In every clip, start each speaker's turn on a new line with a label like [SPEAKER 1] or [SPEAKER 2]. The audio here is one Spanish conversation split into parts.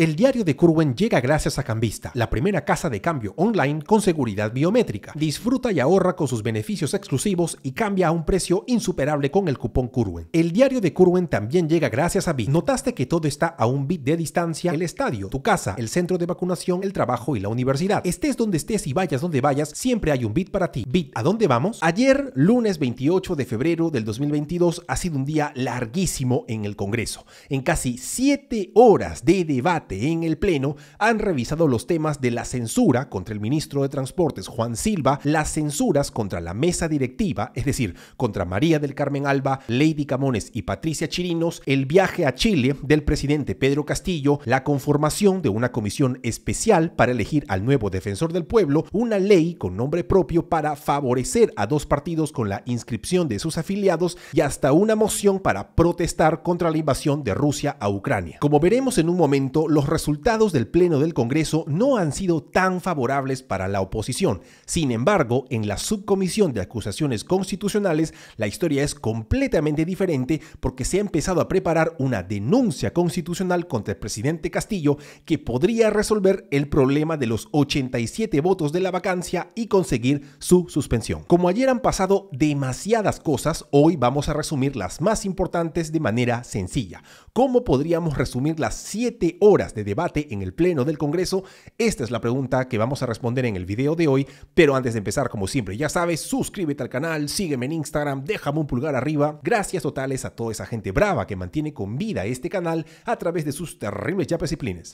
[SPEAKER 1] El diario de Curwen llega gracias a Cambista, la primera casa de cambio online con seguridad biométrica. Disfruta y ahorra con sus beneficios exclusivos y cambia a un precio insuperable con el cupón Curwen. El diario de Curwen también llega gracias a Bit. ¿Notaste que todo está a un bit de distancia? El estadio, tu casa, el centro de vacunación, el trabajo y la universidad. Estés donde estés y vayas donde vayas, siempre hay un bit para ti. Bit, ¿a dónde vamos? Ayer, lunes 28 de febrero del 2022, ha sido un día larguísimo en el Congreso. En casi 7 horas de debate en el Pleno han revisado los temas de la censura contra el ministro de Transportes Juan Silva, las censuras contra la mesa directiva, es decir, contra María del Carmen Alba, Lady Camones y Patricia Chirinos, el viaje a Chile del presidente Pedro Castillo, la conformación de una comisión especial para elegir al nuevo defensor del pueblo, una ley con nombre propio para favorecer a dos partidos con la inscripción de sus afiliados y hasta una moción para protestar contra la invasión de Rusia a Ucrania. Como veremos en un momento, los resultados del Pleno del Congreso no han sido tan favorables para la oposición. Sin embargo, en la subcomisión de acusaciones constitucionales, la historia es completamente diferente porque se ha empezado a preparar una denuncia constitucional contra el presidente Castillo que podría resolver el problema de los 87 votos de la vacancia y conseguir su suspensión. Como ayer han pasado demasiadas cosas, hoy vamos a resumir las más importantes de manera sencilla. ¿Cómo podríamos resumir las 7 horas de debate en el Pleno del Congreso? Esta es la pregunta que vamos a responder en el video de hoy, pero antes de empezar, como siempre, ya sabes, suscríbete al canal, sígueme en Instagram, déjame un pulgar arriba. Gracias totales a toda esa gente brava que mantiene con vida este canal a través de sus terribles ya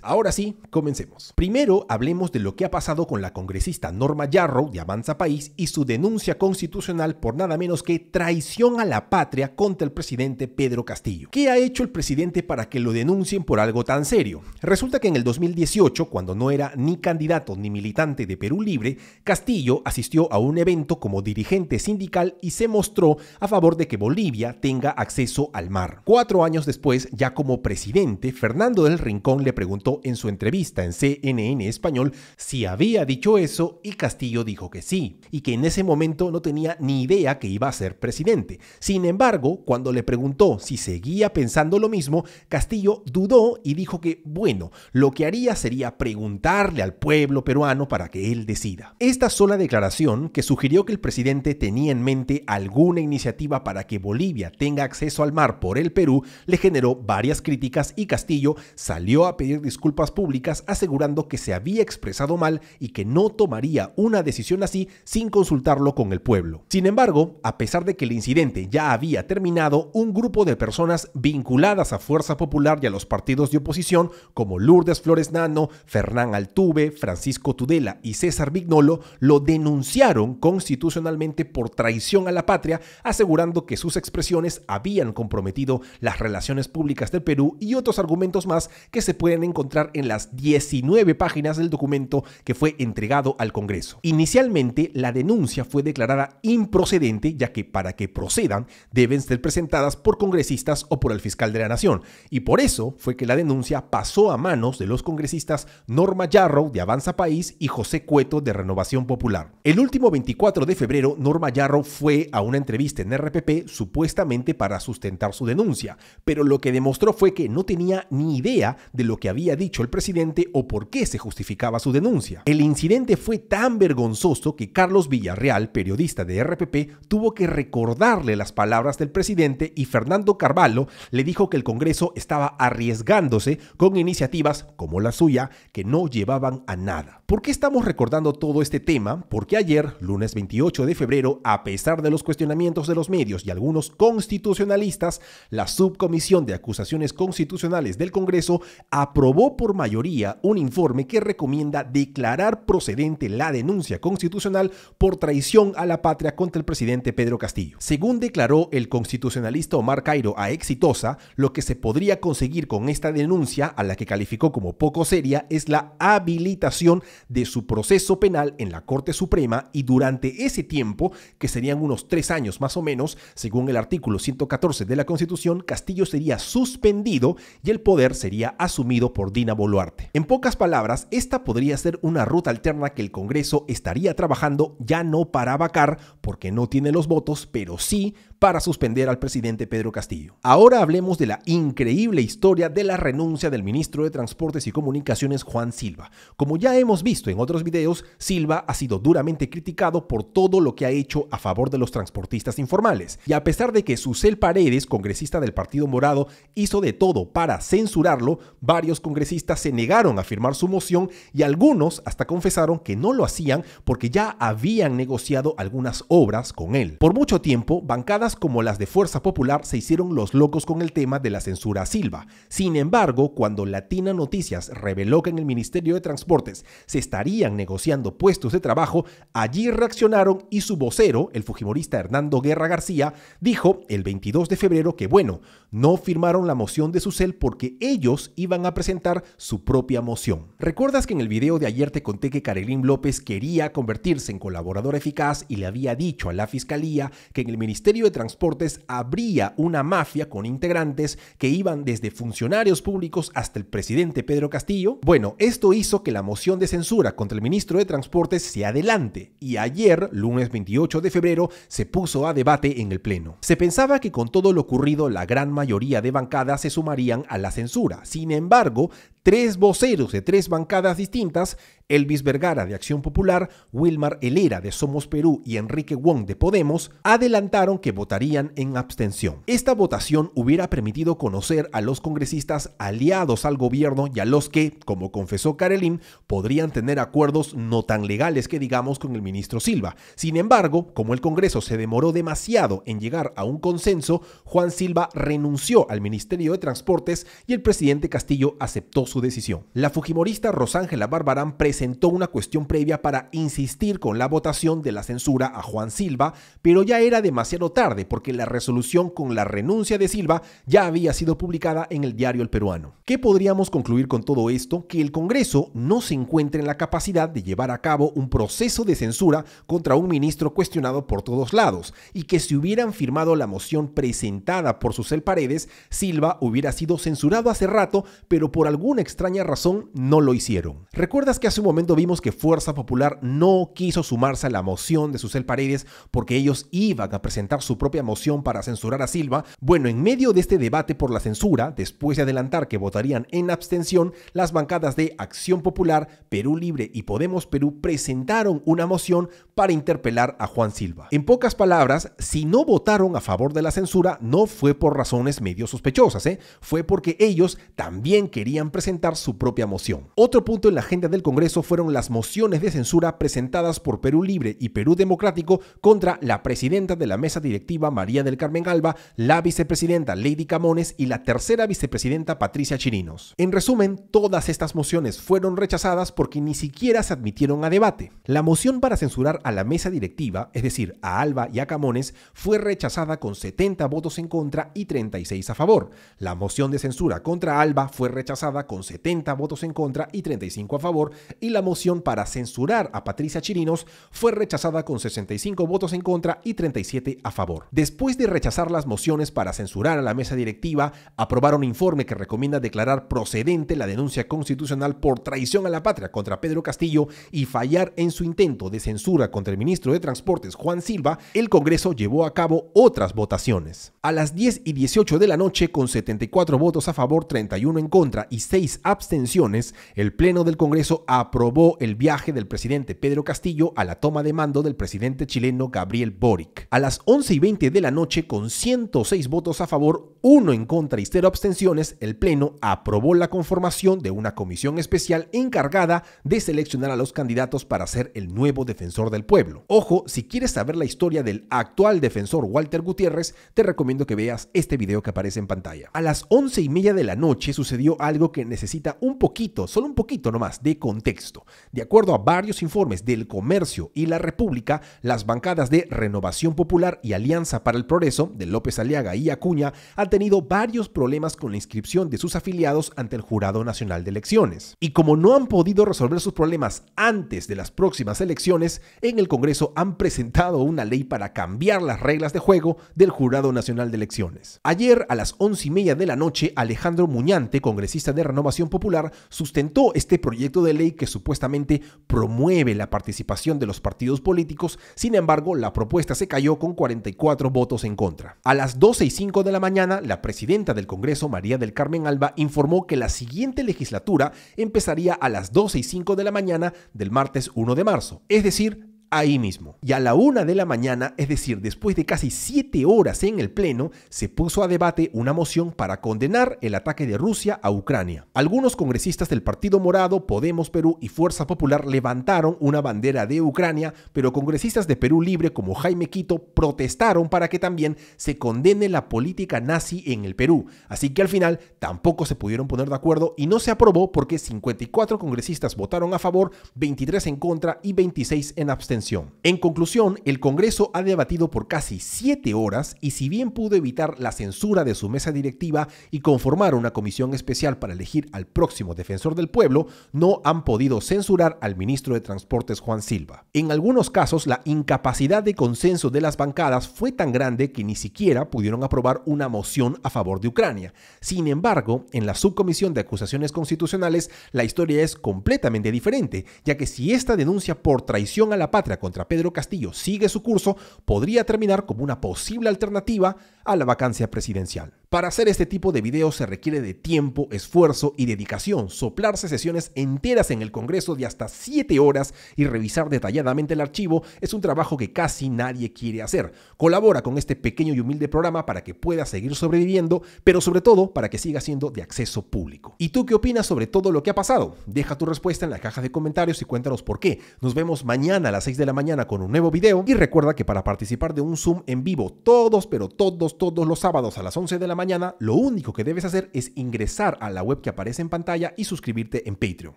[SPEAKER 1] Ahora sí, comencemos. Primero, hablemos de lo que ha pasado con la congresista Norma Yarrow de Avanza País y su denuncia constitucional por nada menos que traición a la patria contra el presidente Pedro Castillo. ¿Qué ha hecho el presidente para que lo denuncien por algo tan serio. Resulta que en el 2018, cuando no era ni candidato ni militante de Perú Libre, Castillo asistió a un evento como dirigente sindical y se mostró a favor de que Bolivia tenga acceso al mar. Cuatro años después, ya como presidente, Fernando del Rincón le preguntó en su entrevista en CNN Español si había dicho eso y Castillo dijo que sí, y que en ese momento no tenía ni idea que iba a ser presidente. Sin embargo, cuando le preguntó si seguía pensando lo mismo, Castillo dudó y dijo que, bueno, lo que haría sería preguntarle al pueblo peruano para que él decida. Esta sola declaración, que sugirió que el presidente tenía en mente alguna iniciativa para que Bolivia tenga acceso al mar por el Perú, le generó varias críticas y Castillo salió a pedir disculpas públicas asegurando que se había expresado mal y que no tomaría una decisión así sin consultarlo con el pueblo. Sin embargo, a pesar de que el incidente ya había terminado, un grupo de personas vinculadas a Fuerza Popular y a los partidos de oposición como Lourdes Flores Nano, Fernán Altuve, Francisco Tudela y César Vignolo lo denunciaron constitucionalmente por traición a la patria, asegurando que sus expresiones habían comprometido las relaciones públicas del Perú y otros argumentos más que se pueden encontrar en las 19 páginas del documento que fue entregado al Congreso. Inicialmente, la denuncia fue declarada improcedente, ya que para que procedan deben ser presentadas por congresistas o por el fiscal de la Nación y por eso fue que la denuncia pasó a manos de los congresistas Norma Yarrow de Avanza País y José Cueto de Renovación Popular. El último 24 de febrero, Norma Yarrow fue a una entrevista en RPP supuestamente para sustentar su denuncia, pero lo que demostró fue que no tenía ni idea de lo que había dicho el presidente o por qué se justificaba su denuncia. El incidente fue tan vergonzoso que Carlos Villarreal, periodista de RPP, tuvo que recordarle las palabras del presidente y Fernando Carvalho le dijo que el Congreso Congreso estaba arriesgándose con iniciativas como la suya que no llevaban a nada. ¿Por qué estamos recordando todo este tema? Porque ayer, lunes 28 de febrero, a pesar de los cuestionamientos de los medios y algunos constitucionalistas, la Subcomisión de Acusaciones Constitucionales del Congreso aprobó por mayoría un informe que recomienda declarar procedente la denuncia constitucional por traición a la patria contra el presidente Pedro Castillo. Según declaró el constitucionalista Omar Cairo a Exitosa, lo que se podría conseguir con esta denuncia, a la que calificó como poco seria, es la habilitación de su proceso penal en la Corte Suprema y durante ese tiempo, que serían unos tres años más o menos, según el artículo 114 de la Constitución, Castillo sería suspendido y el poder sería asumido por Dina Boluarte. En pocas palabras, esta podría ser una ruta alterna que el Congreso estaría trabajando ya no para vacar, porque no tiene los votos, pero sí para suspender al presidente Pedro Castillo. Ahora hablemos de la increíble historia de la renuncia del ministro de Transportes y Comunicaciones Juan Silva. Como ya hemos visto en otros videos, Silva ha sido duramente criticado por todo lo que ha hecho a favor de los transportistas informales. Y a pesar de que Susel Paredes, congresista del Partido Morado, hizo de todo para censurarlo, varios congresistas se negaron a firmar su moción y algunos hasta confesaron que no lo hacían porque ya habían negociado algunas obras con él. Por mucho tiempo, bancadas como las de Fuerza Popular se hicieron los locos con el tema de la censura censura Silva. Sin embargo, cuando Latina Noticias reveló que en el Ministerio de Transportes se estarían negociando puestos de trabajo, allí reaccionaron y su vocero, el fujimorista Hernando Guerra García, dijo el 22 de febrero que, bueno, no firmaron la moción de cel porque ellos iban a presentar su propia moción. ¿Recuerdas que en el video de ayer te conté que Karelín López quería convertirse en colaborador eficaz y le había dicho a la fiscalía que en el Ministerio de Transportes habría una mafia con integrantes que que iban desde funcionarios públicos hasta el presidente Pedro Castillo, bueno, esto hizo que la moción de censura contra el ministro de Transportes se adelante y ayer, lunes 28 de febrero, se puso a debate en el Pleno. Se pensaba que con todo lo ocurrido la gran mayoría de bancadas se sumarían a la censura, sin embargo, tres voceros de tres bancadas distintas, Elvis Vergara de Acción Popular, Wilmar Helera de Somos Perú y Enrique Wong de Podemos, adelantaron que votarían en abstención. Esta votación hubiera permitido conocer a los congresistas aliados al gobierno y a los que, como confesó Karelin, podrían tener acuerdos no tan legales que digamos con el ministro Silva. Sin embargo, como el Congreso se demoró demasiado en llegar a un consenso, Juan Silva renunció al Ministerio de Transportes y el presidente Castillo aceptó su decisión. La fujimorista Rosángela Barbarán presentó una cuestión previa para insistir con la votación de la censura a Juan Silva, pero ya era demasiado tarde porque la resolución con la renuncia de Silva ya había sido publicada en el diario El Peruano. ¿Qué podríamos concluir con todo esto? Que el Congreso no se encuentra en la capacidad de llevar a cabo un proceso de censura contra un ministro cuestionado por todos lados y que si hubieran firmado la moción presentada por Susel Paredes, Silva hubiera sido censurado hace rato, pero por alguna extraña razón no lo hicieron. ¿Recuerdas que hace un momento vimos que Fuerza Popular no quiso sumarse a la moción de Susel Paredes porque ellos iban a presentar su propia moción para censurar a Silva? Bueno, en medio de este debate por la censura, después de adelantar que votarían en abstención, las bancadas de Acción Popular, Perú Libre y Podemos Perú presentaron una moción para interpelar a Juan Silva. En pocas palabras, si no votaron a favor de la censura, no fue por razones medio sospechosas, ¿eh? fue porque ellos también querían presentar su propia moción. Otro punto en la agenda del Congreso fueron las mociones de censura presentadas por Perú Libre y Perú Democrático contra la presidenta de la mesa directiva María del Carmen Alba, la vicepresidenta Lady Camones y la tercera vicepresidenta Patricia Chirinos. En resumen, todas estas mociones fueron rechazadas porque ni siquiera se admitieron a debate. La moción para censurar a la mesa directiva, es decir, a Alba y a Camones, fue rechazada con 70 votos en contra y 36 a favor. La moción de censura contra Alba fue rechazada con 70 votos en contra y 35 a favor, y la moción para censurar a Patricia Chirinos fue rechazada con 65 votos en contra y 37 a favor. Después de rechazar las mociones para censurar a la mesa directiva, aprobaron un informe que recomienda declarar procedente la denuncia constitucional por traición a la patria contra Pedro Castillo y fallar en su intento de censura contra el ministro de Transportes Juan Silva, el Congreso llevó a cabo otras votaciones. A las 10 y 18 de la noche, con 74 votos a favor, 31 en contra y 6 abstenciones, el Pleno del Congreso aprobó el viaje del presidente Pedro Castillo a la toma de mando del presidente chileno Gabriel Boric. A las 11 y 20 de la noche, con 106 votos a favor, 1 en contra y 0 abstenciones, el Pleno aprobó la conformación de una comisión especial encargada de seleccionar a los candidatos para ser el nuevo defensor del pueblo. Ojo, si quieres saber la historia del actual defensor Walter Gutiérrez, te recomiendo que veas este video que aparece en pantalla. A las once y media de la noche sucedió algo que necesita un poquito, solo un poquito nomás, de contexto. De acuerdo a varios informes del Comercio y la República, las bancadas de Renovación Popular y Alianza para el Progreso, de López Aliaga y Acuña, han tenido varios problemas con la inscripción de sus afiliados ante el Jurado Nacional de Elecciones. Y como no han podido resolver sus problemas antes de las próximas elecciones, en el Congreso han presentado una ley para cambiar las reglas de juego del Jurado Nacional de Elecciones. Ayer, a las once y media de la noche, Alejandro Muñante, congresista de Renovación Popular, sustentó este proyecto de ley que supuestamente promueve la participación de los partidos políticos, sin embargo, la propuesta se cayó con 44 votos en contra. A las 12 y 5 de la mañana, la presidenta del Congreso, María del Carmen Alba, informó que la siguiente legislatura empezaría a las 12 y 5 de la mañana del martes 1 de marzo, es decir, ahí mismo. Y a la una de la mañana, es decir, después de casi siete horas en el Pleno, se puso a debate una moción para condenar el ataque de Rusia a Ucrania. Algunos congresistas del Partido Morado, Podemos Perú y Fuerza Popular levantaron una bandera de Ucrania, pero congresistas de Perú Libre como Jaime Quito protestaron para que también se condene la política nazi en el Perú. Así que al final tampoco se pudieron poner de acuerdo y no se aprobó porque 54 congresistas votaron a favor, 23 en contra y 26 en abstención. En conclusión, el Congreso ha debatido por casi siete horas y si bien pudo evitar la censura de su mesa directiva y conformar una comisión especial para elegir al próximo defensor del pueblo, no han podido censurar al ministro de Transportes Juan Silva. En algunos casos, la incapacidad de consenso de las bancadas fue tan grande que ni siquiera pudieron aprobar una moción a favor de Ucrania. Sin embargo, en la subcomisión de acusaciones constitucionales, la historia es completamente diferente, ya que si esta denuncia por traición a la patria contra Pedro Castillo sigue su curso, podría terminar como una posible alternativa a la vacancia presidencial. Para hacer este tipo de videos se requiere de tiempo, esfuerzo y dedicación, soplarse sesiones enteras en el Congreso de hasta 7 horas y revisar detalladamente el archivo es un trabajo que casi nadie quiere hacer. Colabora con este pequeño y humilde programa para que pueda seguir sobreviviendo, pero sobre todo para que siga siendo de acceso público. ¿Y tú qué opinas sobre todo lo que ha pasado? Deja tu respuesta en la caja de comentarios y cuéntanos por qué. Nos vemos mañana a las 6 de la mañana con un nuevo video y recuerda que para participar de un Zoom en vivo todos, pero todos, todos los sábados a las 11 de la mañana, mañana, lo único que debes hacer es ingresar a la web que aparece en pantalla y suscribirte en Patreon.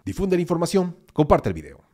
[SPEAKER 1] Difunde la información, comparte el video.